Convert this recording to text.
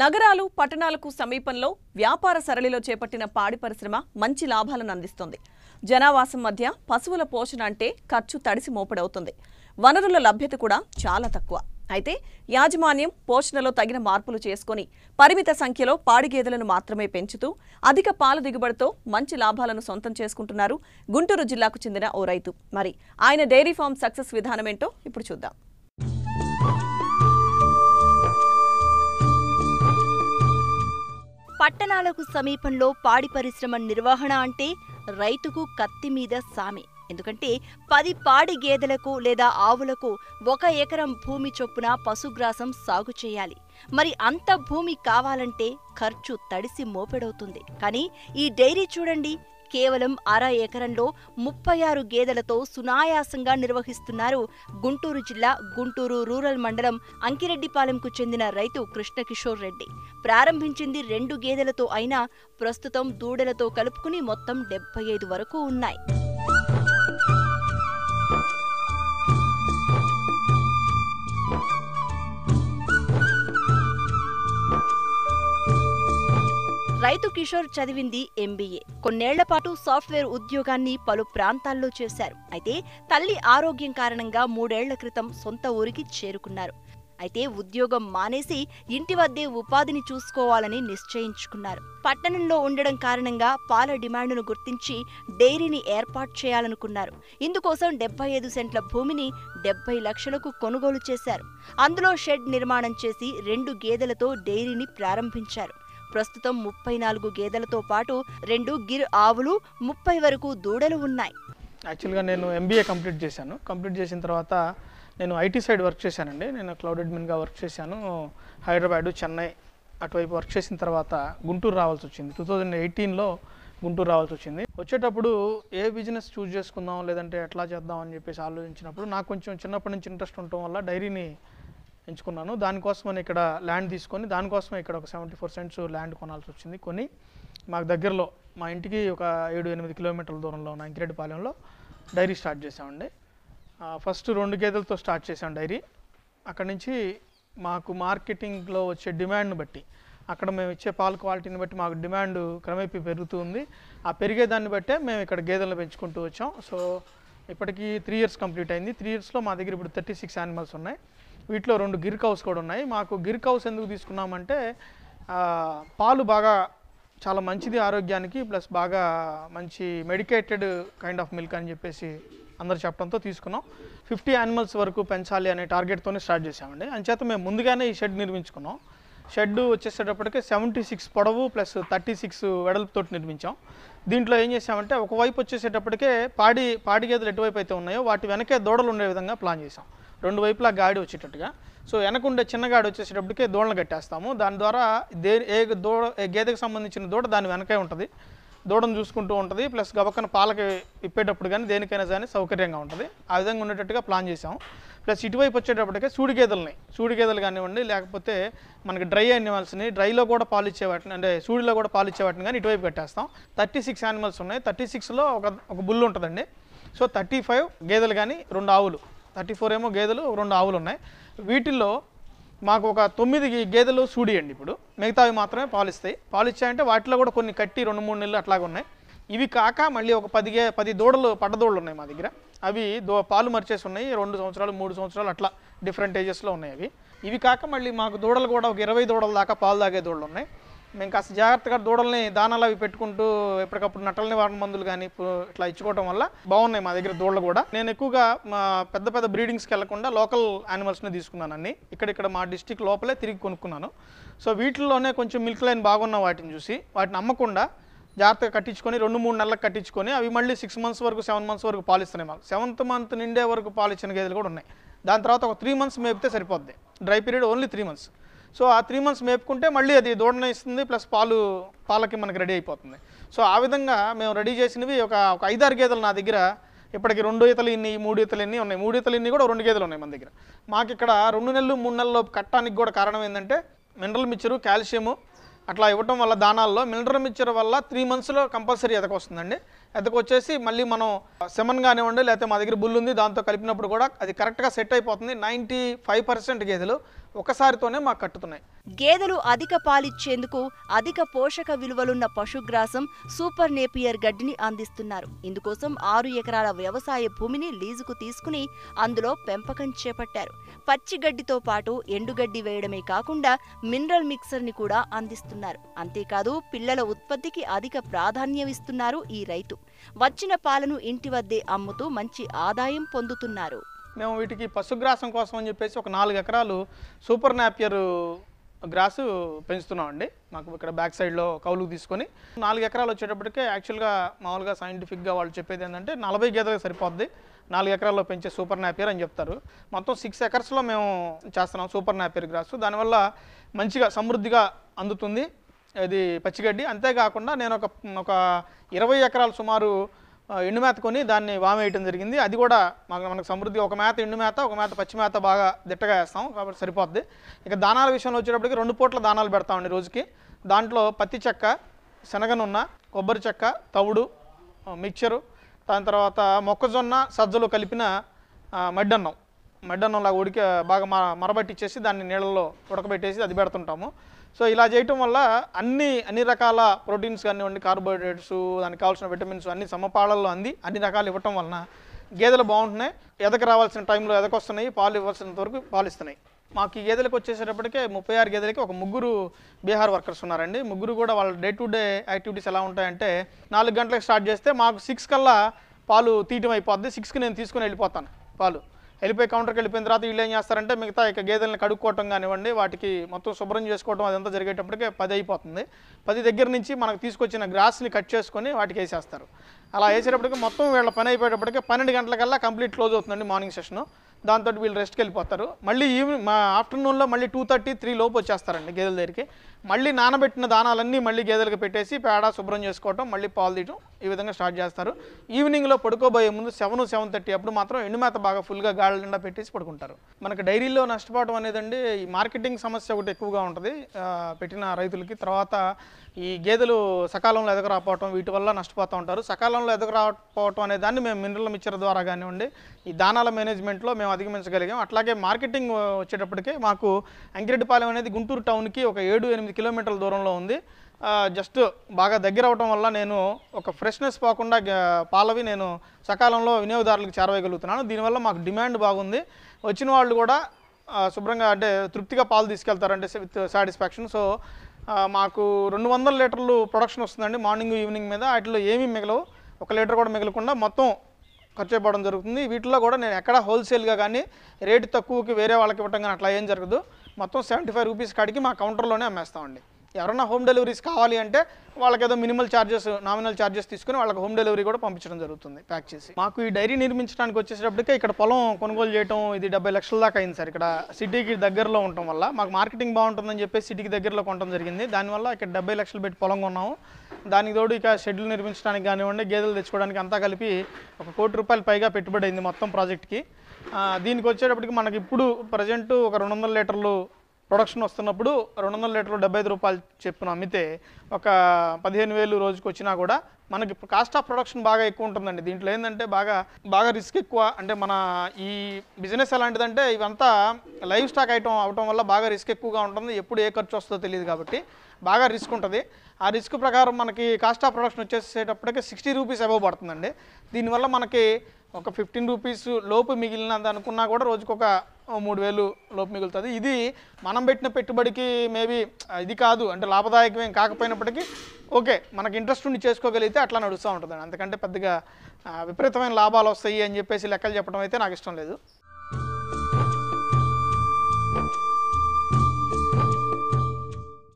నగరాలు పట్టణాలకు సమీపంలో వ్యాపార సరళిలో చేపట్టిన పాడి పరిశ్రమ మంచి లాభాలను అందిస్తుంది జనావాసం మధ్య పశువుల పోషణ అంటే ఖర్చు తడిసి మోపడవుతుంది వనరుల లభ్యత కూడా చాలా తక్కువ అయితే యాజమాన్యం పోషణలో తగిన మార్పులు చేసుకుని పరిమిత సంఖ్యలో పాడి గేదెలను మాత్రమే పెంచుతూ అధిక పాల దిగుబడితో మంచి లాభాలను సొంతం చేసుకుంటున్నారు గుంటూరు జిల్లాకు చెందిన ఓ రైతు మరి ఆయన డైరీ ఫామ్ సక్సెస్ విధానమేంటో ఇప్పుడు చూద్దాం పట్టణాలకు సమీపంలో పాడి పరిశ్రమ నిర్వహణ అంటే రైతుకు కత్తి మీద సామే ఎందుకంటే పది పాడి గేదెలకు లేదా ఆవులకు ఒక ఎకరం భూమి చొప్పున పశుగ్రాసం సాగు చేయాలి మరి అంత భూమి కావాలంటే ఖర్చు తడిసి మోపెడవుతుంది కానీ ఈ డైరీ చూడండి కేవలం అర ఎకరంలో ముప్పై ఆరు గేదెలతో సునాయాసంగా నిర్వహిస్తున్నారు గుంటూరు జిల్లా గుంటూరు రూరల్ మండలం అంకిరెడ్డిపాలెంకు చెందిన రైతు కృష్ణకిషోర్ రెడ్డి ప్రారంభించింది రెండు గేదెలతో అయినా ప్రస్తుతం దూడలతో కలుపుకుని మొత్తం డెబ్బై ఐదు వరకు ఉన్నాయి కిషోర్ చదివింది ఎంబీఏ కొన్నేళ్ల పాటు సాఫ్ట్వేర్ ఉద్యోగాన్ని పలు ప్రాంతాల్లో చేశారు అయితే తల్లి ఆరోగ్యం కారణంగా మూడేళ్ల క్రితం సొంత ఊరికి చేరుకున్నారు అయితే ఉద్యోగం మానేసి ఇంటి వద్దే ఉపాధిని చూసుకోవాలని నిశ్చయించుకున్నారు పట్టణంలో ఉండడం కారణంగా పాల డిమాండ్ను గుర్తించి డైరీని ఏర్పాటు చేయాలనుకున్నారు ఇందుకోసం డెబ్బై ఐదు సెంట్ల భూమిని డెబ్బై లక్షలకు కొనుగోలు చేశారు అందులో షెడ్ నిర్మాణం చేసి రెండు గేదెలతో డైరీని ప్రారంభించారు ప్రస్తుతం ముప్పై నాలుగు గేదెలతో పాటు రెండు గిర్ ఆవులు ముప్పై వరకు దూడలు ఉన్నాయి యాక్చువల్గా నేను ఎంబీఏ కంప్లీట్ చేశాను కంప్లీట్ చేసిన తర్వాత నేను ఐటీ సైడ్ వర్క్ చేశానండి నేను క్లౌడ్ అడ్మిన్గా వర్క్ చేశాను హైదరాబాదు చెన్నై అటువైపు వర్క్ చేసిన తర్వాత గుంటూరు రావాల్సి వచ్చింది టూ థౌజండ్ ఎయిటీన్లో గుంటూరు రావాల్సి వచ్చింది వచ్చేటప్పుడు ఏ బిజినెస్ చూజ్ చేసుకుందాం లేదంటే ఎట్లా చేద్దాం అని చెప్పేసి ఆలోచించినప్పుడు నాకు కొంచెం చిన్నప్పటి నుంచి ఇంట్రెస్ట్ ఉండటం వల్ల డైరీని ఎంచుకున్నాను దానికోసమని ఇక్కడ ల్యాండ్ తీసుకొని దానికోసమే ఇక్కడ ఒక సెవెంటీ ఫోర్ సెంట్స్ ల్యాండ్ కొనాల్సి వచ్చింది కొని మాకు దగ్గరలో మా ఇంటికి ఒక ఏడు ఎనిమిది కిలోమీటర్ల దూరంలో ఉన్న అంకిరెడ్డిపాలెంలో డైరీ స్టార్ట్ చేసామండి ఫస్ట్ రెండు గేదెలతో స్టార్ట్ చేసాం డైరీ అక్కడి నుంచి మాకు మార్కెటింగ్లో వచ్చే డిమాండ్ను బట్టి అక్కడ మేము ఇచ్చే పాల క్వాలిటీని బట్టి మాకు డిమాండ్ క్రమేపీ పెరుగుతుంది ఆ పెరిగే దాన్ని బట్టే మేము ఇక్కడ గేదెలను పెంచుకుంటూ వచ్చాం సో ఇప్పటికీ త్రీ ఇయర్స్ కంప్లీట్ అయింది త్రీ ఇయర్స్లో మా దగ్గర ఇప్పుడు థర్టీ సిక్స్ యానిమల్స్ ఉన్నాయి వీటిలో రెండు గిర్ కౌస్ కూడా ఉన్నాయి మాకు గిర్ కౌస్ ఎందుకు తీసుకున్నామంటే పాలు బాగా చాలా మంచిది ఆరోగ్యానికి ప్లస్ బాగా మంచి మెడికేటెడ్ కైండ్ ఆఫ్ మిల్క్ అని చెప్పేసి అందరు చెప్పడంతో తీసుకున్నాం ఫిఫ్టీ యానిమల్స్ వరకు పెంచాలి అనే టార్గెట్తోనే స్టార్ట్ చేసామండి అంచేత మేము ముందుగానే ఈ షెడ్ నిర్మించుకున్నాం షెడ్ వచ్చేసేటప్పటికే సెవెంటీ సిక్స్ పొడవు ప్లస్ థర్టీ సిక్స్ వెడల్పుతో నిర్మించాం దీంట్లో ఏం చేసామంటే ఒకవైపు వచ్చేసేటప్పటికే పాడి పాడి గేదెలు ఎటువైపు అయితే ఉన్నాయో వాటి వెనకే దూడలు ఉండే విధంగా ప్లాన్ చేసాం రెండు వైపులా గాడి వచ్చేటట్టుగా సో వెనకుండే చిన్న గాడి వచ్చేసేటప్పటికే దూడలు కట్టేస్తాము దాని ద్వారా దే ఏ దూడ గేదెకి సంబంధించిన దూడ దాని వెనకే ఉంటుంది దూడను చూసుకుంటూ ఉంటుంది ప్లస్ గబక్కన పాలకి ఇప్పేటప్పుడు కానీ దేనికైనా కానీ సౌకర్యంగా ఉంటుంది ఆ విధంగా ఉండేటట్టుగా ప్లాన్ చేసాము ప్లస్ ఇటువైపు వచ్చేటప్పటికే సూడి గేదెలని సూడి గేదెలు కానివ్వండి లేకపోతే మనకి డ్రై యానిమల్స్ని డ్రైలో కూడా పాలు ఇచ్చే వాటిని అంటే సూడిలో కూడా పాలు ఇచ్చే వాటిని కానీ ఇటువైపు కట్టేస్తాం థర్టీ సిక్స్ యానిమల్స్ ఉన్నాయి థర్టీ సిక్స్లో ఒక ఒక బుల్ ఉంటుందండి సో థర్టీ ఫైవ్ గేదెలు కానీ రెండు ఆవులు థర్టీ ఫోర్ ఏమో గేదెలు రెండు ఆవులు ఉన్నాయి వీటిల్లో మాకు ఒక తొమ్మిది గేదెలు సూడియండి ఇప్పుడు మిగతావి మాత్రమే పాలిస్తాయి పాలిచ్చాయంటే వాటిలో కూడా కొన్ని కట్టి రెండు మూడు నెలలు అట్లాగే ఉన్నాయి ఇవి కాక మళ్ళీ ఒక పది గే పది దూడలు పడ్డదూడలు ఉన్నాయి మా దగ్గర అవి దో పాలు మర్చేసి ఉన్నాయి రెండు సంవత్సరాలు మూడు సంవత్సరాలు అట్లా డిఫరెంట్ ఏజెస్లో ఉన్నాయి అవి ఇవి కాక మళ్ళీ మాకు దూడలు కూడా ఒక ఇరవై దూడల దాకా పాలు తాగే దూడలు ఉన్నాయి మేము కాస్త జాగ్రత్తగా దూడల్ని దానాలు అవి పెట్టుకుంటూ ఎప్పటికప్పుడు నట్టల వాడిన మందులు కానీ ఇట్లా ఇచ్చుకోవడం వల్ల బాగున్నాయి మా దగ్గర దూడలు కూడా నేను ఎక్కువగా మా పెద్ద పెద్ద బ్రీడింగ్స్కి వెళ్లకుండా లోకల్ యానిమల్స్ని తీసుకున్నాను అన్ని ఇక్కడ ఇక్కడ మా డిస్టిక్ లోపలే తిరిగి కొనుక్కున్నాను సో వీటిల్లోనే కొంచెం మిల్క్ లైన్ బాగున్న వాటిని చూసి వాటిని అమ్మకుండా జాగ్రత్తగా కట్టించుకొని రెండు మూడు నెలలకు కట్టించుకొని అవి మళ్ళీ సిక్స్ మంత్స్ వరకు సెవెన్ మంత్స్ వరకు పాలిస్తున్నాయి మాకు సెవెంత్ మంత్ నిండే వరకు పాలిచ్చిన గేదెలు కూడా ఉన్నాయి దాని తర్వాత ఒక త్రీ మంత్స్ మేపితే సరిపోద్ది dry period only three months so ఆ త్రీ మంత్స్ మేపుకుంటే మళ్ళీ అది దూడన ఇస్తుంది ప్లస్ పాలు పాలకి మనకి రెడీ అయిపోతుంది సో ఆ విధంగా మేము రెడీ చేసినవి ఒక ఒక ఐదారు గేదెలు నా దగ్గర ఇప్పటికి రెండు ఈతలు ఇన్ని మూడు ఈతలు ఇన్ని ఉన్నాయి మూడు ఈతలు ఇన్ని కూడా రెండు గేదెలు ఉన్నాయి మన దగ్గర మాకు ఇక్కడ రెండు నెలలు మూడు నెలలు కట్టడానికి కూడా కారణం ఏంటంటే మినరల్ మిక్చరు కాల్షియము అట్లా ఇవ్వటం వల్ల దానాల్లో మినరల్ మిక్చర్ వల్ల త్రీ మంత్స్లో కంపల్సరీ ఎదకొస్తుందండి ఎదకొచ్చేసి మళ్ళీ మనం సెమన్ కానివ్వండి లేకపోతే మా దగ్గర బుల్ ఉంది దాంతో కలిపినప్పుడు కూడా అది కరెక్ట్గా సెట్ అయిపోతుంది నైంటీ ఫైవ్ పర్సెంట్ గేదెలు ఒకసారితోనే మాకు కట్టుతున్నాయి గేదెలు అధిక పాలిచ్చేందుకు అధిక పోషక విలువలున్న పశుగ్రాసం సూపర్ నేపియర్ గడ్డిని అందిస్తున్నారు ఇందుకోసం ఆరు ఎకరాల వ్యవసాయ భూమిని లీజుకు తీసుకుని అందులో పెంపకం చేపట్టారు పచ్చిగడ్డితో పాటు ఎండుగడ్డి వేయడమే కాకుండా మినరల్ మిక్సర్ని కూడా అందిస్తున్నారు అంతేకాదు పిల్లల ఉత్పత్తికి అధిక ప్రాధాన్యమిస్తున్నారు ఈ రైతు వచ్చిన పాలను ఇంటి వద్దే అమ్ముతూ మంచి ఆదాయం పొందుతున్నారు మేము వీటికి పశుగ్రాసం కోసం అని చెప్పేసి ఒక నాలుగు ఎకరాలు సూపర్ నాప్యర్ పెంచుతున్నాం పెంచుతున్నామండి మాకు ఇక్కడ బ్యాక్ సైడ్లో కౌలుకు తీసుకొని నాలుగు ఎకరాలు వచ్చేటప్పటికే యాక్చువల్గా మామూలుగా సైంటిఫిక్గా వాళ్ళు చెప్పేది ఏంటంటే నలభై గేదెలకు సరిపోద్ది నాలుగు ఎకరాల్లో పెంచే సూపర్ నాపియర్ అని చెప్తారు మొత్తం సిక్స్ ఎకర్స్లో మేము చేస్తున్నాం సూపర్ నాపియర్ గ్రాసు దానివల్ల మంచిగా సమృద్ధిగా అందుతుంది అది పచ్చిగడ్డి అంతేకాకుండా నేను ఒక ఒక ఇరవై ఎకరాలు సుమారు ఎండు మేత కొని దాన్ని వామేయటం జరిగింది అది కూడా మాకు మనకు సమృద్ధి ఒక మేత ఎండు మేత ఒక మేత పచ్చి మేత బాగా దిట్టగా వేస్తాం కాబట్టి సరిపోద్ది ఇక దానాల విషయంలో వచ్చేటప్పటికి రెండు పూట్ల దానాలు పెడతామండి రోజుకి దాంట్లో పత్తి చెక్క శనగనున్న కొబ్బరి చెక్క తవుడు మిక్చరు దాని తర్వాత మొక్కజొన్న సజ్జలు కలిపిన మడ్డన్నం లాగా ఉడికి బాగా మరబట్టిచ్చేసి దాన్ని నీళ్ళలో ఉడకబెట్టేసి అది పెడుతుంటాము సో ఇలా చేయటం వల్ల అన్ని అన్ని రకాల ప్రోటీన్స్ కానివ్వండి కార్బోహైడ్రేట్స్ దానికి కావాల్సిన విటమిన్స్ అన్ని సమపాళల్లో అంది అన్ని రకాలు ఇవ్వటం వలన గేదెలు బాగుంటున్నాయి ఎదకు రావాల్సిన టైంలో ఎదకొస్తున్నాయి పాలు ఇవ్వాల్సినంత వరకు పాలు ఇస్తున్నాయి మాకు ఈ గేదెలకు వచ్చేసేటప్పటికే ముప్పై ఆరు గేదెలకి ఒక ముగ్గురు బీహార్ వర్కర్స్ ఉన్నారండి ముగ్గురు కూడా వాళ్ళ డే టు డే యాక్టివిటీస్ ఎలా ఉంటాయంటే నాలుగు గంటలకు స్టార్ట్ చేస్తే మాకు సిక్స్ కల్లా పాలు తీయటం అయిపోద్ది సిక్స్కి నేను తీసుకుని వెళ్ళిపోతాను పాలు వెళ్ళిపోయి కౌంటర్కి వెళ్ళిపోయిన తర్వాత వీళ్ళు ఏం చేస్తారంటే మిగతా ఇక గేదెలను కడుక్కోవటం కానివ్వండి వాటికి మొత్తం శుభ్రం చేసుకోవటం అదంతా జరిగేటప్పటికే పది అయిపోతుంది పది దగ్గర నుంచి మనకు తీసుకొచ్చిన గ్రాస్ని కట్ చేసుకొని వాటికి వేసేస్తారు అలా వేసేటప్పటికి మొత్తం వీళ్ళ పని అయిపోయేటప్పటికి పన్నెండు గంటలకల్లా కంప్లీట్ క్లోజ్ అవుతుందండి మార్నింగ్ సెషను దాంతో వీళ్ళు రెస్ట్కి వెళ్ళిపోతారు మళ్ళీ ఈవినింగ్ మా ఆఫ్టర్నూన్లో మళ్ళీ టూ థర్టీ త్రీ లోపు వచ్చేస్తారండి గేదెల దగ్గరికి మళ్ళీ నానబెట్టిన దానాలన్నీ మళ్ళీ గేదెలకు పెట్టేసి పేడ శుభ్రం చేసుకోవటం మళ్ళీ పాలు తీయటం ఈ విధంగా స్టార్ట్ చేస్తారు ఈవినింగ్లో పడుకోబోయే ముందు సెవెన్ సెవెన్ థర్టీ అప్పుడు మాత్రం ఎండుమేత బాగా ఫుల్గా గాలి నిండా పెట్టేసి పడుకుంటారు మనకు డైరీలో నష్టపోవడం అనేదండి ఈ మార్కెటింగ్ సమస్య ఒకటి ఎక్కువగా ఉంటుంది పెట్టిన రైతులకి తర్వాత ఈ గేదెలు సకాలంలో ఎదగరాపోవటం వీటి వల్ల నష్టపోతూ ఉంటారు సకాలంలో ఎదగరాపోవటం అనే దాన్ని మేము మినరల్ మిక్చర్ ద్వారా కానివ్వండి ఈ దానాల మేనేజ్మెంట్లో మేము అధిగమించగలిగాం అట్లాగే మార్కెటింగ్ వచ్చేటప్పటికే మాకు అంకిరెడ్డిపాలెం అనేది గుంటూరు టౌన్కి ఒక ఏడు ఎనిమిది కిలోమీటర్ల దూరంలో ఉంది జస్ట్ బాగా దగ్గర అవటం వల్ల నేను ఒక ఫ్రెష్నెస్ పోకుండా పాలవి నేను సకాలంలో వినియోగదారులకు చేరవేయగలుగుతున్నాను దీనివల్ల మాకు డిమాండ్ బాగుంది వచ్చిన వాళ్ళు కూడా శుభ్రంగా అంటే తృప్తిగా పాలు తీసుకెళ్తారంటే విత్ సాటిస్ఫాక్షన్ సో మాకు రెండు వందల లీటర్లు ప్రొడక్షన్ వస్తుందండి మార్నింగ్ ఈవినింగ్ మీద వాటిలో ఏమీ మిగలవు ఒక లీటర్ కూడా మిగలకుండా మొత్తం ఖర్చు అయిపోవడం జరుగుతుంది వీటిలో కూడా నేను ఎక్కడ హోల్సేల్గా కానీ రేటు తక్కువకి వేరే వాళ్ళకి ఇవ్వటం కానీ అట్లా ఏం జరగదు మొత్తం సెవెంటీ ఫైవ్ రూపీస్ కాడికి మా కౌంటర్లోనే అమ్మేస్తామండి ఎవరైనా హోమ్ డెలివరీస్ కావాలి అంటే వాళ్ళకి ఏదో మినిమల్ ఛార్జెస్ నామినల్ ఛార్జెస్ తీసుకుని వాళ్ళకి హోమ్ డెలివరీ కూడా పంపించడం జరుగుతుంది ప్యాక్ చేసి మాకు ఈ డైరీ నిర్మించడానికి వచ్చేసేటప్పటికి ఇక్కడ పొలం కొనుగోలు చేయడం ఇది డెబ్బై లక్షల దాకా అయింది సార్ ఇక్కడ సిటీకి దగ్గరలో ఉండటం వల్ల మాకు మార్కెటింగ్ బాగుంటుందని చెప్పేసి సిటీకి దగ్గరలో కొనడం జరిగింది దానివల్ల ఇక్కడ డెబ్బై లక్షలు పెట్టి పొలం కొన్నాము దానికి తోడు ఇక షెడ్యూల్ నిర్మించడానికి కానివ్వండి గేదెలు తెచ్చుకోవడానికి అంతా కలిపి ఒక కోటి రూపాయలు పైగా పెట్టుబడి అయింది మొత్తం ప్రాజెక్ట్కి దీనికి వచ్చేటప్పటికి మనకి ఇప్పుడు ప్రజెంట్ ఒక రెండు వందల లీటర్లు ప్రొడక్షన్ వస్తున్నప్పుడు రెండు వందల లీటర్లు డెబ్బై ఐదు రూపాయలు చెప్పిన అమ్మితే ఒక పదిహేను వేలు రోజుకి వచ్చినా కూడా మనకి కాస్ట్ ఆఫ్ ప్రొడక్షన్ బాగా ఎక్కువ ఉంటుందండి దీంట్లో ఏంటంటే బాగా బాగా రిస్క్ ఎక్కువ అంటే మన ఈ బిజినెస్ ఎలాంటిదంటే ఇవంతా లైవ్ స్టాక్ ఐటమ్ అవటం వల్ల బాగా రిస్క్ ఎక్కువగా ఉంటుంది ఎప్పుడు ఏ ఖర్చు వస్తుందో తెలియదు కాబట్టి బాగా రిస్క్ ఉంటుంది ఆ రిస్క్ ప్రకారం మనకి కాస్ట్ ఆఫ్ ప్రొడక్షన్ వచ్చేసేటప్పటికి సిక్స్టీ రూపీస్ అబవ్ పడుతుందండి దీనివల్ల మనకి ఒక ఫిఫ్టీన్ రూపీస్ లోపు మిగిలినది అనుకున్నా కూడా రోజుకొక మూడు వేలు లోపు మిగులుతుంది ఇది మనం పెట్టిన పెట్టుబడికి మేబీ ఇది కాదు అంటే లాభదాయకమేం కాకపోయినప్పటికీ ఓకే మనకి ఇంట్రెస్ట్ ఉండి చేసుకోగలిగితే అట్లా నడుస్తూ ఉంటుంది అందుకంటే పెద్దగా విపరీతమైన లాభాలు వస్తాయి అని చెప్పేసి లెక్కలు చెప్పడం అయితే నాకు ఇష్టం లేదు